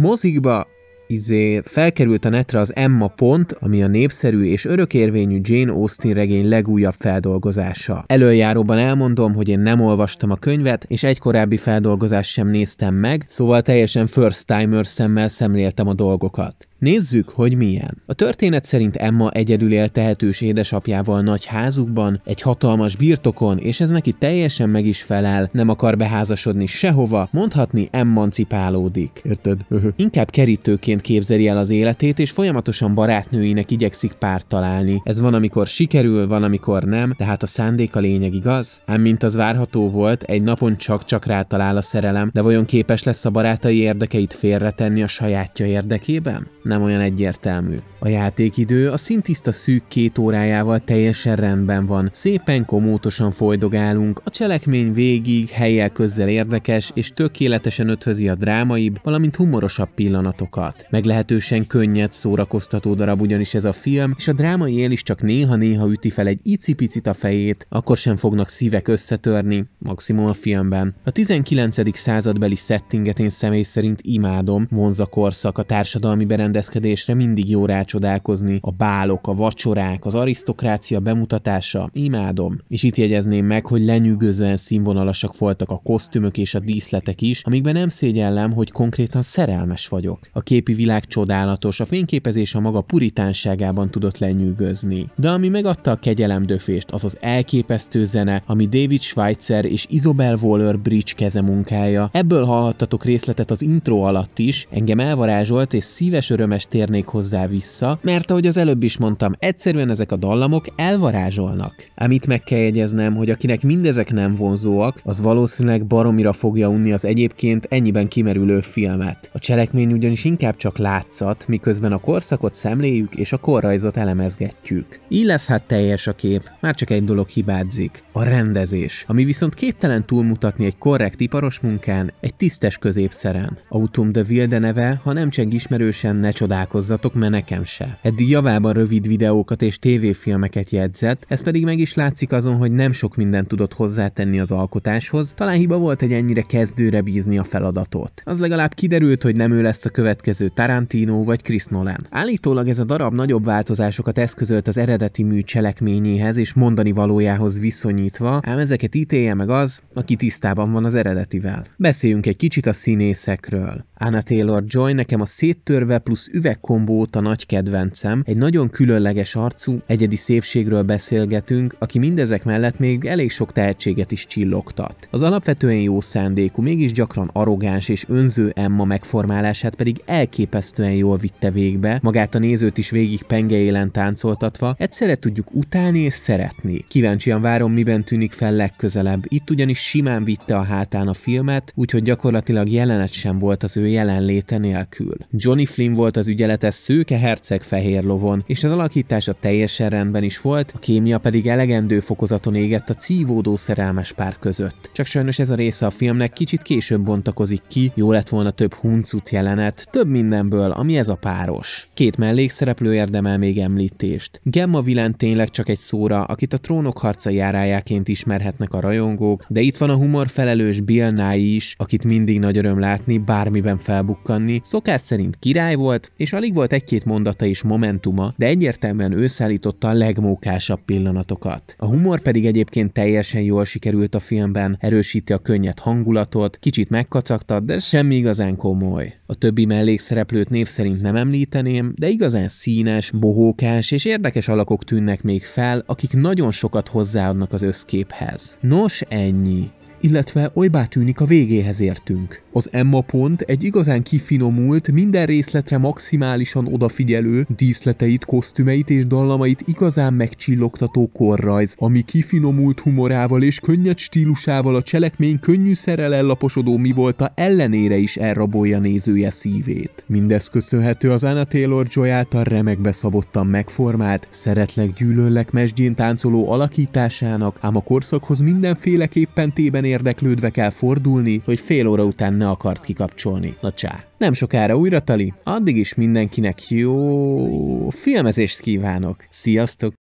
mozikba izé felkerült a netre az Emma pont, ami a népszerű és örökérvényű Jane Austen regény legújabb feldolgozása. Előjáróban elmondom, hogy én nem olvastam a könyvet, és egy korábbi feldolgozást sem néztem meg, szóval teljesen first timer szemmel szemléltem a dolgokat. Nézzük, hogy milyen. A történet szerint Emma egyedül él tehetős édesapjával nagy házukban, egy hatalmas birtokon, és ez neki teljesen meg is felel, nem akar beházasodni sehova, mondhatni emancipálódik. Érted? Inkább kerítőként képzeli el az életét, és folyamatosan barátnőinek igyekszik párt találni. Ez van, amikor sikerül, van, amikor nem, tehát a szándék a lényeg, igaz? Ám mint az várható volt, egy napon csak-csak rátalál a szerelem, de vajon képes lesz a barátai érdekeit félretenni a sajátja érdekében? nem olyan egyértelmű. A játékidő a szintiszta szűk két órájával teljesen rendben van. Szépen komótosan folydogálunk, a cselekmény végig, helyel közzel érdekes és tökéletesen ötvözi a drámaibb, valamint humorosabb pillanatokat. Meglehetősen könnyed, szórakoztató darab ugyanis ez a film, és a drámai él is csak néha-néha üti fel egy icipicit a fejét, akkor sem fognak szívek összetörni, maximum a filmben. A 19. századbeli settinget én személy szerint imádom, vonzakorszak a a társadalmi berendezés berendezkedésre mindig jó rácsodálkozni, a bálok, a vacsorák, az arisztokrácia bemutatása, imádom. És itt jegyezném meg, hogy lenyűgözően színvonalasak voltak a kosztümök és a díszletek is, amikben nem szégyellem, hogy konkrétan szerelmes vagyok. A képi világ csodálatos, a fényképezés a maga puritánságában tudott lenyűgözni. De ami megadta a kegyelem döfést, az az elképesztő zene, ami David Schweitzer és Isobel Waller Bridge kezemunkája. Ebből hallhattatok részletet az intro alatt is, engem elvarázsolt és szíves öröm örömes térnék hozzá vissza, mert ahogy az előbb is mondtam, egyszerűen ezek a dallamok elvarázsolnak. Ám itt meg kell jegyeznem, hogy akinek mindezek nem vonzóak, az valószínűleg baromira fogja unni az egyébként ennyiben kimerülő filmet. A cselekmény ugyanis inkább csak látszat, miközben a korszakot szemléljük és a korrajzot elemezgetjük. Így lesz hát teljes a kép, már csak egy dolog hibázik, a rendezés, ami viszont képtelen túlmutatni egy korrekt iparos munkán, egy tisztes középszeren. Autumn de Wilde neve, ha nem cseng ismerősen, ne csodálkozzatok, mert nekem se. Eddig javában rövid videókat és tévéfilmeket jegyzett, ez pedig meg is látszik azon, hogy nem sok mindent tudott hozzátenni az alkotáshoz, talán hiba volt egy ennyire kezdőre bízni a feladatot. Az legalább kiderült, hogy nem ő lesz a következő Tarantino vagy Chris Nolan. Állítólag ez a darab nagyobb változásokat eszközölt az eredeti mű cselekményéhez és mondani valójához viszonyítva, ám ezeket ítélje meg az, aki tisztában van az eredetivel. Beszéljünk egy kicsit a színészekről. Anna Taylor-Joy nekem a széttörve plusz üvegkombó óta nagy kedvencem, egy nagyon különleges arcú, egyedi szépségről beszélgetünk, aki mindezek mellett még elég sok tehetséget is csillogtat. Az alapvetően jó szándékú, mégis gyakran arrogáns és önző Emma megformálását pedig elképesztően jól vitte végbe, magát a nézőt is végig penge élen táncoltatva, egyszerre tudjuk utálni és szeretni. Kíváncsian várom, miben tűnik fel legközelebb. Itt ugyanis simán vitte a hátán a filmet, úgyhogy gyakorlatilag jelenet sem volt az ő jelenléte nélkül. Johnny Flynn volt volt az ügyelete szőke herceg fehér lovon, és az alakítása teljesen rendben is volt, a kémia pedig elegendő fokozaton égett a cívódó szerelmes pár között. Csak sajnos ez a része a filmnek kicsit később bontakozik ki, jó lett volna több huncut jelenet, több mindenből, ami ez a páros. Két mellékszereplő érdemel még említést. Gemma Vilán tényleg csak egy szóra, akit a trónok harca járájáként ismerhetnek a rajongók, de itt van a humor felelős Bill Nye is, akit mindig nagy öröm látni, bármiben felbukkanni, szokás szerint király volt, és alig volt egy-két mondata és momentuma, de egyértelműen ő szállította a legmókásabb pillanatokat. A humor pedig egyébként teljesen jól sikerült a filmben, erősíti a könnyed hangulatot, kicsit megkacagtat, de semmi igazán komoly. A többi mellékszereplőt név szerint nem említeném, de igazán színes, bohókás és érdekes alakok tűnnek még fel, akik nagyon sokat hozzáadnak az összképhez. Nos, ennyi. Illetve olybá tűnik a végéhez értünk. Az Emma pont egy igazán kifinomult, minden részletre maximálisan odafigyelő, díszleteit, kosztümeit és dallamait igazán megcsillogtató korrajz, ami kifinomult humorával és könnyed stílusával a cselekmény könnyűszerrel ellaposodó mi volta ellenére is elrabolja nézője szívét. Mindez köszönhető az Anna Taylor Joy által remekbe szabottan megformált, szeretlek gyűlöllek mesdjén táncoló alakításának, ám a korszakhoz mindenféleképpen tében érdeklődve kell fordulni, hogy fél óra után ne ne akart kikapcsolni. Na csá. Nem sokára újra tali, addig is mindenkinek jó filmezést kívánok. Sziasztok!